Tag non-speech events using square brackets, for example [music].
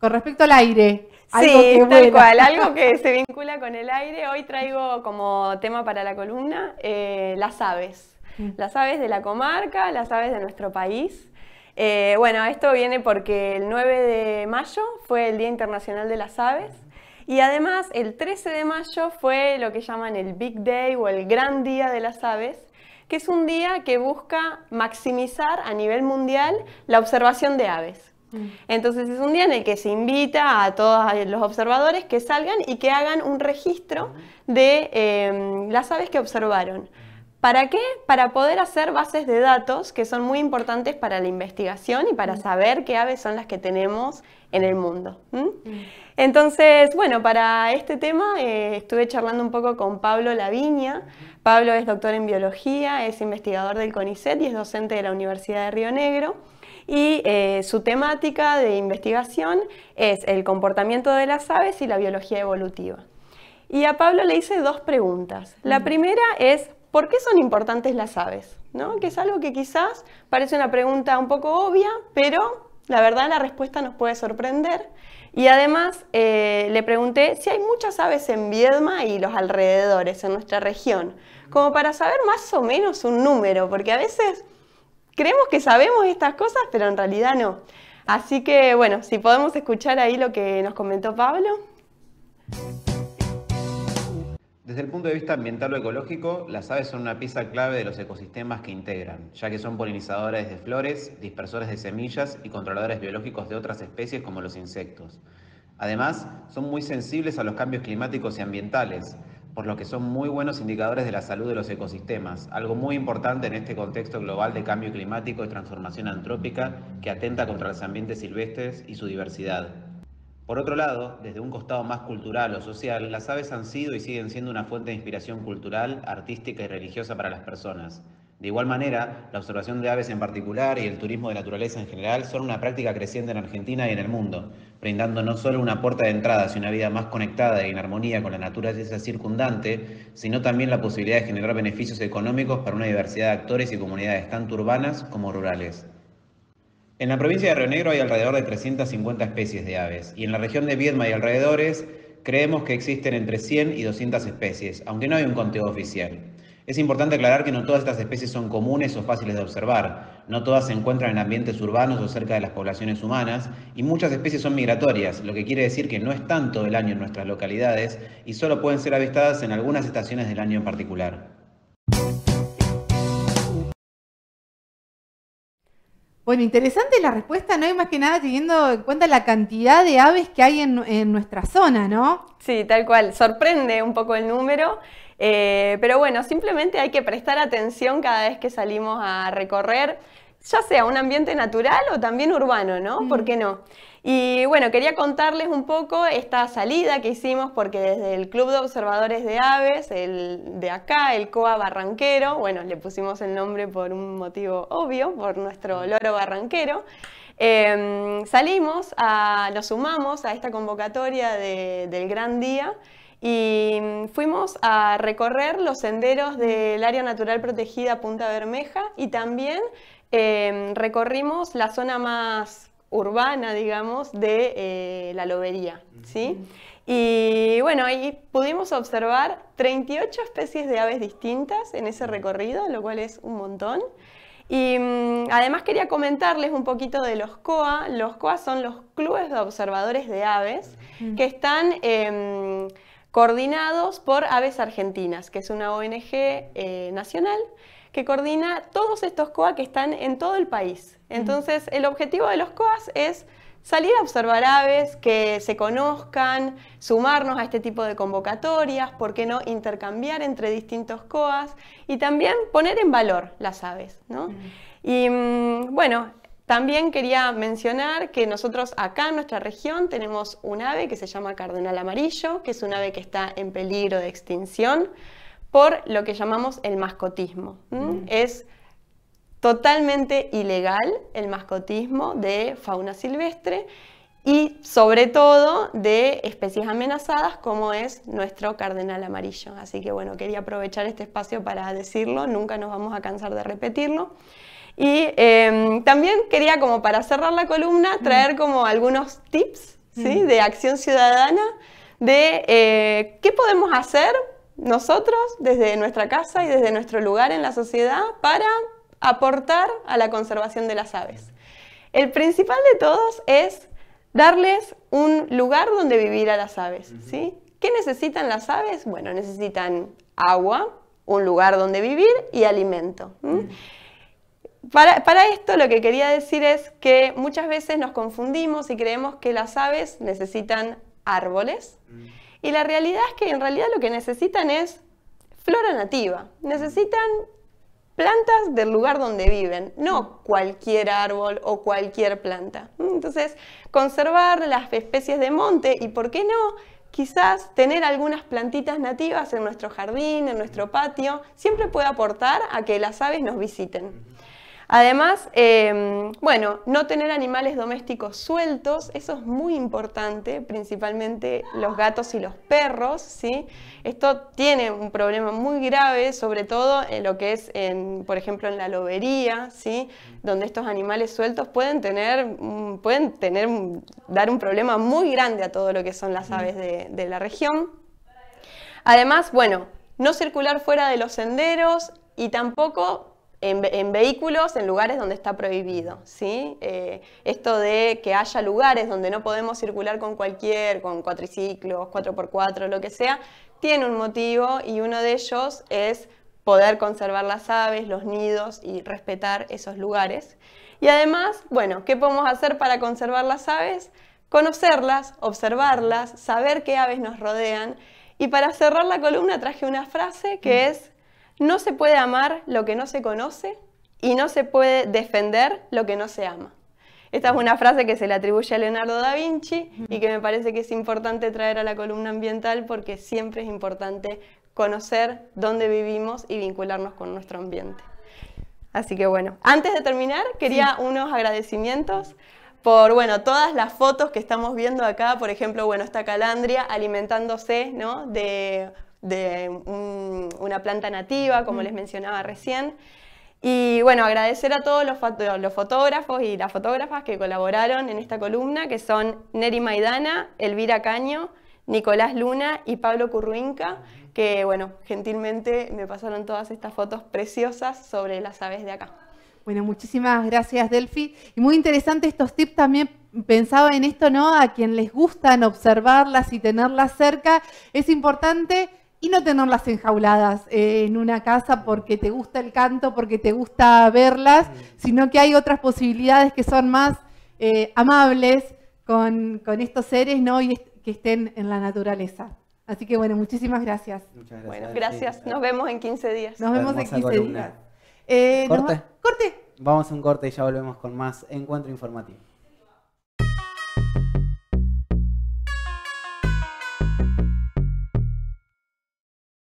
Con respecto al aire. Algo sí, [laughs] algo que se vincula con el aire. Hoy traigo como tema para la columna eh, las aves. Mm. Las aves de la comarca, las aves de nuestro país. Eh, bueno, esto viene porque el 9 de mayo fue el Día Internacional de las Aves. Y además el 13 de mayo fue lo que llaman el Big Day o el Gran Día de las Aves, que es un día que busca maximizar a nivel mundial la observación de aves. Mm. Entonces es un día en el que se invita a todos los observadores que salgan y que hagan un registro de em, las aves que observaron. ¿Para qué? Para poder hacer bases de datos que son muy importantes para la investigación y para mm. saber qué aves son las que tenemos en el mm. mundo. Entonces, bueno, para este tema eh, estuve charlando un poco con Pablo Laviña. Pablo es doctor en biología, es investigador del CONICET y es docente de la Universidad de Río Negro y eh, su temática de investigación es el comportamiento de las aves y la biología evolutiva. Y a Pablo le hice dos preguntas. La mm. primera es, ¿por qué son importantes las aves? ¿No? Que es algo que quizás parece una pregunta un poco obvia, pero la verdad la respuesta nos puede sorprender. Y además eh, le pregunté si hay muchas aves en Viedma y los alrededores, en nuestra región, como para saber más o menos un número, porque a veces creemos que sabemos estas cosas, pero en realidad no. Así que bueno, si podemos escuchar ahí lo que nos comentó Pablo. Desde el punto de vista ambiental o ecológico, las aves son una pieza clave de los ecosistemas que integran, ya que son polinizadores de flores, dispersores de semillas y controladores biológicos de otras especies como los insectos. Además, son muy sensibles a los cambios climáticos y ambientales, por lo que son muy buenos indicadores de la salud de los ecosistemas, algo muy importante en este contexto global de cambio climático y transformación antrópica que atenta contra los ambientes silvestres y su diversidad. Por otro lado, desde un costado más cultural o social, las aves han sido y siguen siendo una fuente de inspiración cultural, artística y religiosa para las personas, de igual manera, la observación de aves en particular y el turismo de naturaleza en general son una práctica creciente en Argentina y en el mundo, brindando no solo una puerta de entrada hacia una vida más conectada y en armonía con la naturaleza circundante, sino también la posibilidad de generar beneficios económicos para una diversidad de actores y comunidades tanto urbanas como rurales. En la provincia de Río Negro hay alrededor de 350 especies de aves y en la región de Viedma y alrededores creemos que existen entre 100 y 200 especies, aunque no hay un conteo oficial. Es importante aclarar que no todas estas especies son comunes o fáciles de observar, no todas se encuentran en ambientes urbanos o cerca de las poblaciones humanas, y muchas especies son migratorias, lo que quiere decir que no es tanto el año en nuestras localidades y solo pueden ser avistadas en algunas estaciones del año en particular. Bueno, interesante la respuesta, ¿no? hay más que nada teniendo en cuenta la cantidad de aves que hay en, en nuestra zona, ¿no? Sí, tal cual. Sorprende un poco el número. Eh, pero bueno, simplemente hay que prestar atención cada vez que salimos a recorrer, ya sea un ambiente natural o también urbano, ¿no? Mm. ¿Por qué no? Y bueno, quería contarles un poco esta salida que hicimos porque desde el Club de Observadores de Aves, el de acá, el COA Barranquero, bueno, le pusimos el nombre por un motivo obvio, por nuestro mm. loro barranquero, em, salimos, a, nos sumamos a esta convocatoria del Gran Día y mm, fuimos a recorrer los senderos del área natural protegida Punta Bermeja y también em, recorrimos la zona más urbana, digamos, de eh, la lobería, ¿sí? Y bueno, ahí pudimos observar 38 especies de aves distintas en ese recorrido, lo cual es un montón. Y mm, además quería comentarles un poquito de los COA. Los COA son los clubes de observadores de aves que están... Em, coordinados por Aves Argentinas, que es una ONG eh, nacional que coordina todos estos coas que están en todo el país. Mm. Entonces, el objetivo de los COAs es salir a observar aves, que se conozcan, sumarnos a este tipo de convocatorias, por qué no intercambiar entre distintos COAs y también poner en valor las aves. Mm. Y mm, bueno, también quería mencionar que nosotros acá en nuestra región tenemos un ave que se llama cardenal amarillo, que es un ave que está en peligro de extinción por lo que llamamos el mascotismo. Mm. Es totalmente ilegal el mascotismo de fauna silvestre y sobre todo de especies amenazadas como es nuestro cardenal amarillo. Así que bueno, quería aprovechar este espacio para decirlo, nunca nos vamos a cansar de repetirlo. Y em, también quería, como para cerrar la columna, mm. traer como algunos tips mm. de acción ciudadana de eh, qué podemos hacer nosotros desde nuestra casa y desde nuestro lugar en la sociedad para aportar a la conservación de las aves. El principal de todos es darles un lugar donde vivir a las aves. ¿sí? ¿Qué necesitan las aves? Bueno, necesitan agua, un lugar donde vivir y alimento para, esto lo que quería decir es que muchas veces nos confundimos y creemos que las aves necesitan árboles mm. y la realidad es que en realidad lo que necesitan es flora nativa, necesitan plantas del lugar donde viven, no mm. cualquier árbol o cualquier planta. Entonces, conservar las especies de monte y, ¿por qué no? Quizás tener algunas plantitas nativas en nuestro jardín, en nuestro mm. patio, siempre puede aportar a que las aves nos visiten. Además, em, bueno, no tener animales domésticos sueltos, eso es muy importante, principalmente los gatos y los perros, ¿sí? Esto tiene un problema muy grave, sobre todo en lo que es, en, por ejemplo, en la lobería, ¿sí? Donde estos animales sueltos pueden tener, mm, pueden tener, dar un problema muy grande a todo lo que son las aves de, de la región. Además, bueno, no circular fuera de los senderos y tampoco en, vehículos en lugares donde está prohibido. ¿sí? Eh, esto de que haya lugares donde no podemos circular con cualquier, con cuatriciclos, 4x4, lo que sea, tiene un motivo y uno de ellos es poder conservar las aves, los nidos y respetar esos lugares. Y además, bueno, ¿qué podemos hacer para conservar las aves? Conocerlas, observarlas, saber qué aves nos rodean. Y para cerrar la columna traje una frase que mm. es no se puede amar lo que no se conoce y no se puede defender lo que no se ama. Esta es una frase que se le atribuye a Leonardo da Vinci y que me parece que es importante traer a la columna ambiental porque siempre es importante conocer dónde vivimos y vincularnos con nuestro ambiente. Así que bueno, antes de terminar quería unos agradecimientos por bueno, todas las fotos que estamos viendo acá, por ejemplo, bueno, está Calandria alimentándose, ¿no? de de una planta nativa, como les mencionaba recién. Y bueno, agradecer a todos los, fotógrafos y las fotógrafas que colaboraron en esta columna, que son Neri Maidana, Elvira Caño, Nicolás Luna y Pablo Curruinca, que bueno, gentilmente me pasaron todas estas fotos preciosas sobre las aves de acá. Bueno, muchísimas gracias Delphi. Y muy interesante estos tips también pensaba en esto, ¿no? A quien les gustan observarlas y tenerlas cerca, es importante y no tenerlas enjauladas eh, en una casa porque te gusta el canto, porque te gusta verlas, mm. sino que hay otras posibilidades que son más eh, amables con, estos seres ¿no? y que estén en la naturaleza. Así que bueno, muchísimas gracias. Muchas gracias. Bueno, gracias. Nos vemos en 15 días. Nos vemos en 15 días. Eh, ¿Corte? ¿Corte? Vamos a un corte y ya volvemos con más Encuentro Informativo.